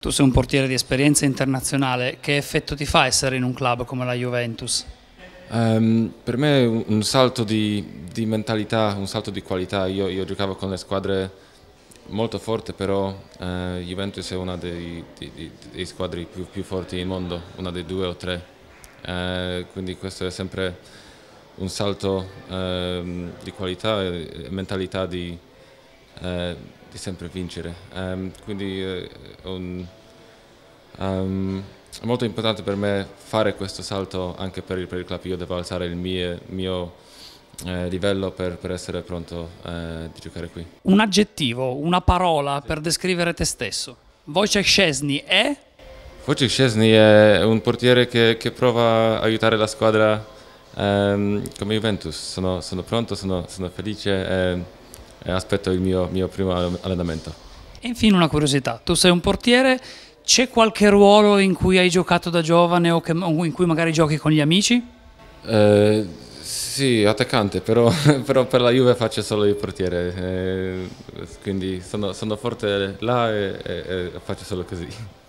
Tu sei un portiere di esperienza internazionale, che effetto ti fa essere in un club come la Juventus? Um, per me è un salto di, di, mentalità, un salto di qualità. Io, io, giocavo con le squadre molto forti, però uh, Juventus è una dei, dei, dei squadre più, più, forti del mondo, una dei due o tre. Uh, quindi questo è sempre un salto uh, di qualità e mentalità di eh, di sempre vincere. Um, quindi eh, un, um, è molto importante per me fare questo salto anche per il, per il club. Io devo alzare il mie, mio, eh, livello per, per, essere pronto eh, di giocare qui. Un aggettivo, una parola sì. per descrivere te stesso. Wojciech Szczesny è? Wojciech Szczesny è un portiere che, che prova a aiutare la squadra ehm, come Juventus. Sono, sono pronto, sono, sono felice. Ehm, eh, aspetto il mio, mio primo allenamento. E infine una curiosità, tu sei un portiere, c'è qualche ruolo in cui hai giocato da giovane o, che, in cui magari giochi con gli amici? Eh, sì, attaccante, però, però, per la Juve faccio solo il portiere, eh, quindi sono, sono, forte là e, e, e faccio solo così.